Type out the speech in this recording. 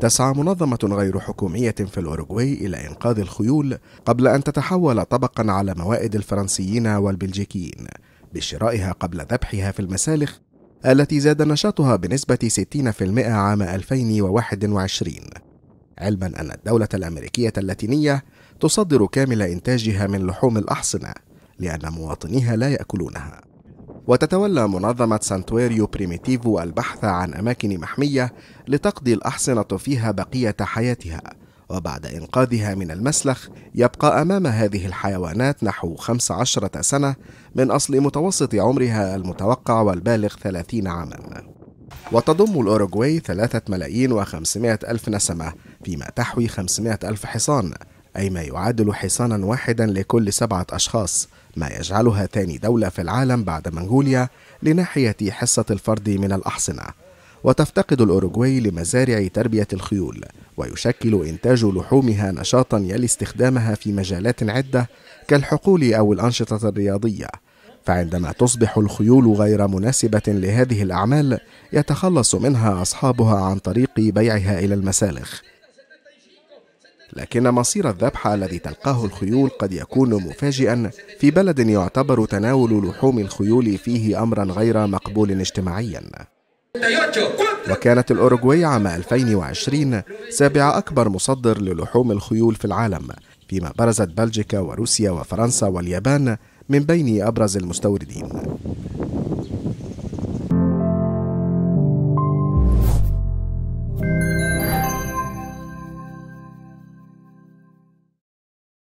تسعى منظمة غير حكومية في الأوروغواي إلى إنقاذ الخيول قبل أن تتحول طبقا على موائد الفرنسيين والبلجيكيين بشرائها قبل ذبحها في المسالخ التي زاد نشاطها بنسبة 60% عام 2021 علما أن الدولة الأمريكية اللاتينية تصدر كامل إنتاجها من لحوم الأحصنة لأن مواطنيها لا يأكلونها وتتولى منظمة سانتويريو بريميتيفو البحث عن أماكن محمية لتقضي الأحصنة فيها بقية حياتها وبعد إنقاذها من المسلخ يبقى أمام هذه الحيوانات نحو 15 سنة من أصل متوسط عمرها المتوقع والبالغ 30 عاما وتضم الأوروغواي ثلاثة ملايين وخمسمائة ألف نسمة فيما تحوي خمسمائة ألف حصان أي ما يعادل حصانا واحدا لكل سبعة أشخاص ما يجعلها ثاني دولة في العالم بعد منغوليا لناحية حصة الفرد من الأحصنة وتفتقد الأوروغواي لمزارع تربية الخيول ويشكل إنتاج لحومها نشاطا يلي استخدامها في مجالات عدة كالحقول أو الأنشطة الرياضية فعندما تصبح الخيول غير مناسبة لهذه الأعمال يتخلص منها أصحابها عن طريق بيعها إلى المسالخ لكن مصير الذبح الذي تلقاه الخيول قد يكون مفاجئا في بلد يعتبر تناول لحوم الخيول فيه أمرا غير مقبول اجتماعيا وكانت الأوروغواي عام 2020 سابع أكبر مصدر للحوم الخيول في العالم فيما برزت بلجيكا وروسيا وفرنسا واليابان من بين أبرز المستوردين